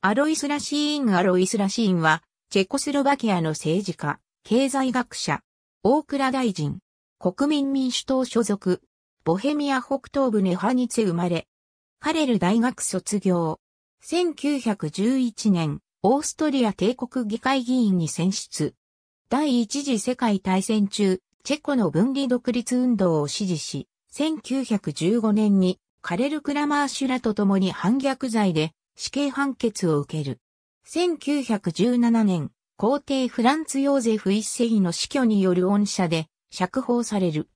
アロイス・ラシーン・アロイス・ラシーンは、チェコスロバキアの政治家、経済学者、大倉大臣、国民民主党所属、ボヘミア北東部ネハニツ生まれ、カレル大学卒業、1911年、オーストリア帝国議会議員に選出。第一次世界大戦中、チェコの分離独立運動を支持し、1915年にカレル・クラマーシュラと共に反逆罪で死刑判決を受ける。1917年、皇帝フランツ・ヨーゼフ一世の死去による恩赦で釈放される。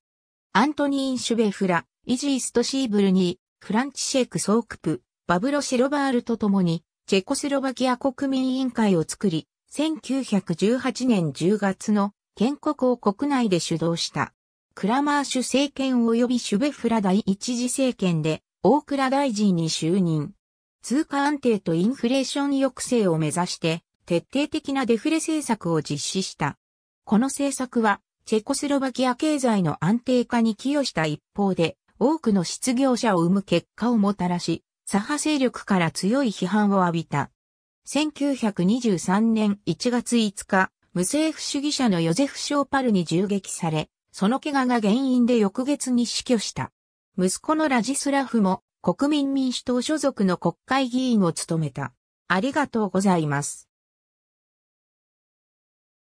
アントニー・シュベフラ、イジースト・シーブルニー、フランチシェイク・ソークプ、バブロ・シェロバールと共に、チェコスロバキア国民委員会を作り、1918年10月の建国を国内で主導した。クラマーシュ政権及びシュベフラ第一次政権で、大倉大臣に就任。通貨安定とインフレーション抑制を目指して徹底的なデフレ政策を実施した。この政策はチェコスロバキア経済の安定化に寄与した一方で多くの失業者を生む結果をもたらし、左派勢力から強い批判を浴びた。1923年1月5日、無政府主義者のヨゼフ・ショーパルに銃撃され、その怪我が原因で翌月に死去した。息子のラジスラフも国民民主党所属の国会議員を務めた。ありがとうございます。